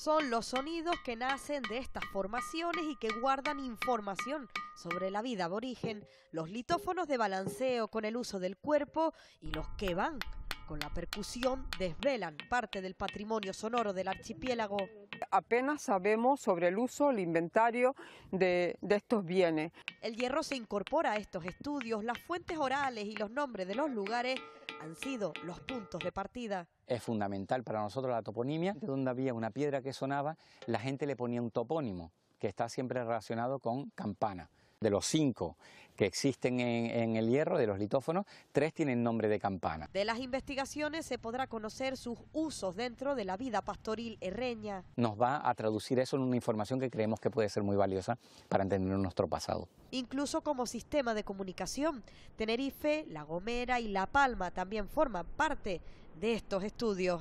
son los sonidos que nacen de estas formaciones y que guardan información sobre la vida aborigen, los litófonos de balanceo con el uso del cuerpo y los que van con la percusión desvelan parte del patrimonio sonoro del archipiélago. Apenas sabemos sobre el uso, el inventario de, de, estos bienes. El hierro se incorpora a estos estudios, las fuentes orales y los nombres de los lugares han sido los puntos de partida. Es fundamental para nosotros la toponimia, de donde había una piedra que sonaba, la gente le ponía un topónimo, que está siempre relacionado con campana. De los cinco que existen en, el hierro, de los litófonos, tres tienen nombre de campana. De las investigaciones se podrá conocer sus usos dentro de la vida pastoril herreña. Nos va a traducir eso en una información que creemos que puede ser muy valiosa para entender nuestro pasado. Incluso como sistema de comunicación, Tenerife, La Gomera y La Palma también forman parte de estos estudios.